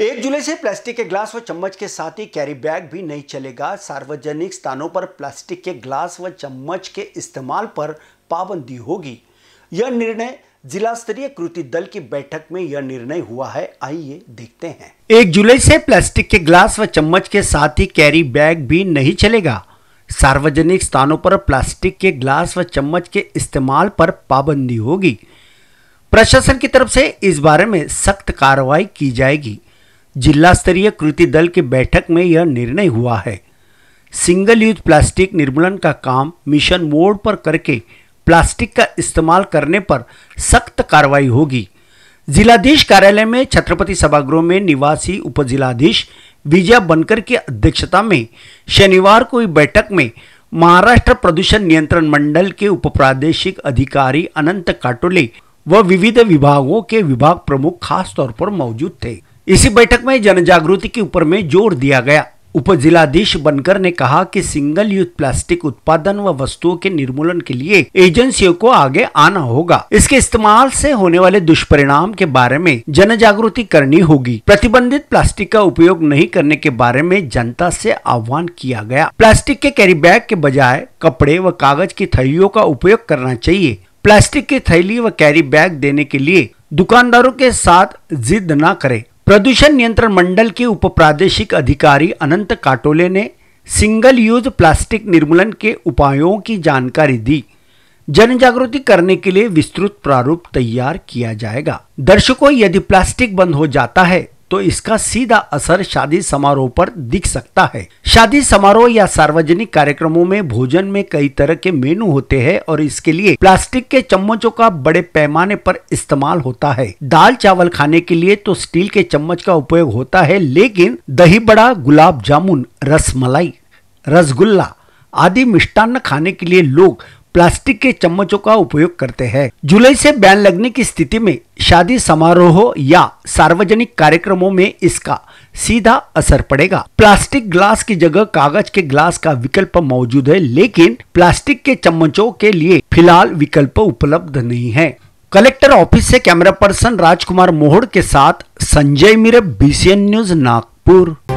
एक जुलाई से प्लास्टिक के ग्लास व चम्मच के साथ ही कैरी बैग भी नहीं चलेगा सार्वजनिक स्थानों पर प्लास्टिक के ग्लास व चम्मच के इस्तेमाल पर पाबंदी होगी यह निर्णय जिला स्तरीय कृति दल की बैठक में यह निर्णय हुआ है आइए देखते हैं एक जुलाई से प्लास्टिक के ग्लास व चम्मच के साथ ही कैरी बैग भी नहीं चलेगा सार्वजनिक स्थानों पर प्लास्टिक के ग्लास व चम्मच के इस्तेमाल पर पाबंदी होगी प्रशासन की तरफ से इस बारे में सख्त कार्रवाई की जाएगी जिला स्तरीय कृति दल की बैठक में यह निर्णय हुआ है सिंगल यूज प्लास्टिक निर्मूलन का काम मिशन मोड पर करके प्लास्टिक का इस्तेमाल करने पर सख्त कार्रवाई होगी जिलाधीश कार्यालय में छत्रपति सभागृह में निवासी उप जिलाधीश विजय बनकर की अध्यक्षता में शनिवार को हुई बैठक में महाराष्ट्र प्रदूषण नियंत्रण मंडल के उप प्रादेशिक अधिकारी अनंत काटोले व विविध विभागों के विभाग प्रमुख खास तौर पर मौजूद थे इसी बैठक में जन जागृति के ऊपर में जोर दिया गया उप जिलाधीश बनकर ने कहा कि सिंगल यूज प्लास्टिक उत्पादन व वस्तुओं के निर्मूलन के लिए एजेंसियों को आगे आना होगा इसके इस्तेमाल से होने वाले दुष्परिणाम के बारे में जन जागृति करनी होगी प्रतिबंधित प्लास्टिक का उपयोग नहीं करने के बारे में जनता से आह्वान किया गया प्लास्टिक के कैरी बैग के बजाय कपड़े व कागज की थैलियों का उपयोग करना चाहिए प्लास्टिक की थैली व कैरी बैग देने के लिए दुकानदारों के साथ जिद न करें प्रदूषण नियंत्रण मंडल के उप प्रादेशिक अधिकारी अनंत काटोले ने सिंगल यूज प्लास्टिक निर्मूलन के उपायों की जानकारी दी जन जागृति करने के लिए विस्तृत प्रारूप तैयार किया जाएगा दर्शकों यदि प्लास्टिक बंद हो जाता है तो इसका सीधा असर शादी समारोह पर दिख सकता है शादी समारोह या सार्वजनिक कार्यक्रमों में भोजन में कई तरह के मेनू होते हैं और इसके लिए प्लास्टिक के चम्मचों का बड़े पैमाने पर इस्तेमाल होता है दाल चावल खाने के लिए तो स्टील के चम्मच का उपयोग होता है लेकिन दही बड़ा गुलाब जामुन मलाई रसगुल्ला आदि मिष्टान्न खाने के लिए लोग प्लास्टिक के चम्मचों का उपयोग करते हैं जुलाई से बैन लगने की स्थिति में शादी समारोह या सार्वजनिक कार्यक्रमों में इसका सीधा असर पड़ेगा प्लास्टिक ग्लास की जगह कागज के ग्लास का विकल्प मौजूद है लेकिन प्लास्टिक के चम्मचों के लिए फिलहाल विकल्प उपलब्ध नहीं है कलेक्टर ऑफिस से कैमरा पर्सन राजकुमार मोहड़ के साथ संजय मीर बी न्यूज नागपुर